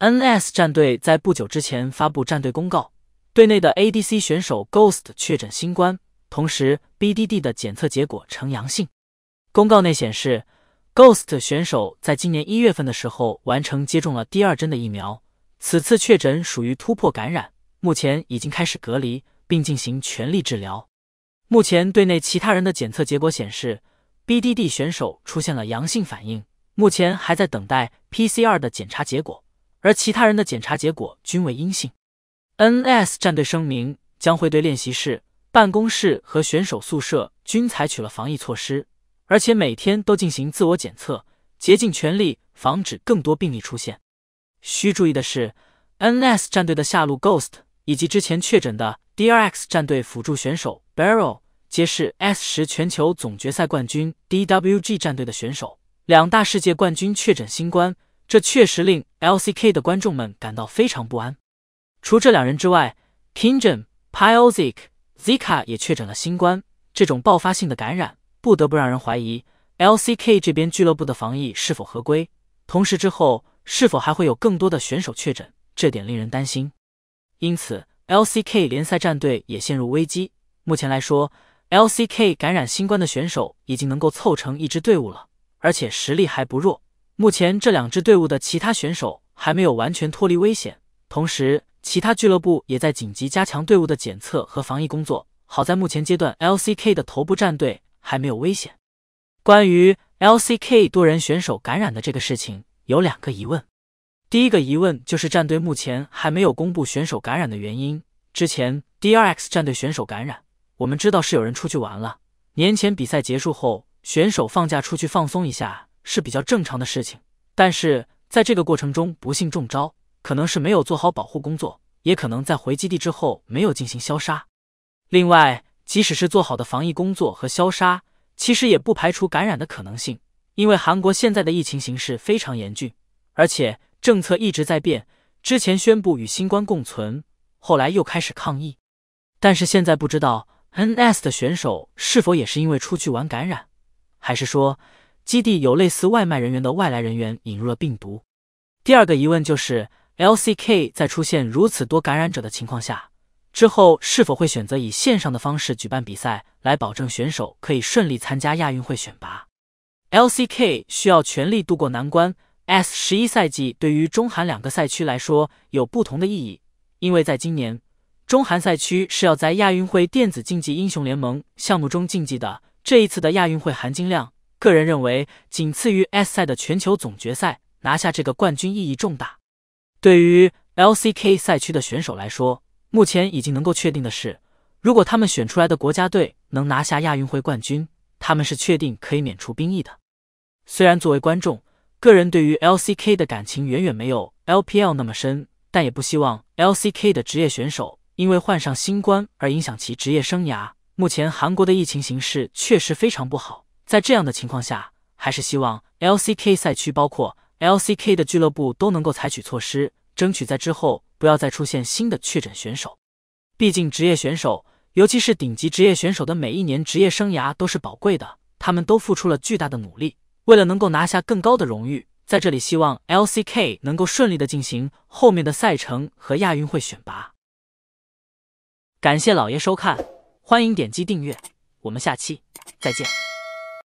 NS 战队在不久之前发布战队公告，队内的 ADC 选手 Ghost 确诊新冠，同时 BDD 的检测结果呈阳性。公告内显示，Ghost 选手在今年一月份的时候完成接种了第二针的疫苗，此次确诊属于突破感染，目前已经开始隔离并进行全力治疗。目前队内其他人的检测结果显示。B D D 选手出现了阳性反应，目前还在等待 P C R 的检查结果，而其他人的检查结果均为阴性。N S 战队声明将会对练习室、办公室和选手宿舍均采取了防疫措施，而且每天都进行自我检测，竭尽全力防止更多病例出现。需注意的是，N S 战队的下路 Ghost 以及之前确诊的 D R X 战队辅助选手 Barrel。皆是 S 十全球总决赛冠军 DWG 战队的选手，两大世界冠军确诊新冠，这确实令 LCK 的观众们感到非常不安。除这两人之外，Kingen、p y o z i k Zika 也确诊了新冠。这种爆发性的感染，不得不让人怀疑 LCK 这边俱乐部的防疫是否合规。同时，之后是否还会有更多的选手确诊，这点令人担心。因此，LCK 联赛战队也陷入危机。目前来说，LCK 感染新冠的选手已经能够凑成一支队伍了，而且实力还不弱。目前这两支队伍的其他选手还没有完全脱离危险，同时其他俱乐部也在紧急加强队伍的检测和防疫工作。好在目前阶段，LCK 的头部战队还没有危险。关于 LCK 多人选手感染的这个事情，有两个疑问。第一个疑问就是战队目前还没有公布选手感染的原因。之前 DRX 战队选手感染。我们知道是有人出去玩了。年前比赛结束后，选手放假出去放松一下是比较正常的事情。但是在这个过程中不幸中招，可能是没有做好保护工作，也可能在回基地之后没有进行消杀。另外，即使是做好的防疫工作和消杀，其实也不排除感染的可能性。因为韩国现在的疫情形势非常严峻，而且政策一直在变。之前宣布与新冠共存，后来又开始抗议，但是现在不知道。NS 的选手是否也是因为出去玩感染，还是说基地有类似外卖人员的外来人员引入了病毒？第二个疑问就是 LCK 在出现如此多感染者的情况下，之后是否会选择以线上的方式举办比赛，来保证选手可以顺利参加亚运会选拔？LCK 需要全力度过难关。S 十一赛季对于中韩两个赛区来说有不同的意义，因为在今年。中韩赛区是要在亚运会电子竞技英雄联盟项目中竞技的。这一次的亚运会含金量，个人认为仅次于 S 赛的全球总决赛，拿下这个冠军意义重大。对于 LCK 赛区的选手来说，目前已经能够确定的是，如果他们选出来的国家队能拿下亚运会冠军，他们是确定可以免除兵役的。虽然作为观众，个人对于 LCK 的感情远远没有 LPL 那么深，但也不希望 LCK 的职业选手。因为患上新冠而影响其职业生涯。目前韩国的疫情形势确实非常不好，在这样的情况下，还是希望 LCK 赛区包括 LCK 的俱乐部都能够采取措施，争取在之后不要再出现新的确诊选手。毕竟职业选手，尤其是顶级职业选手的每一年职业生涯都是宝贵的，他们都付出了巨大的努力，为了能够拿下更高的荣誉。在这里，希望 LCK 能够顺利的进行后面的赛程和亚运会选拔。感谢老爷收看，欢迎点击订阅，我们下期再见。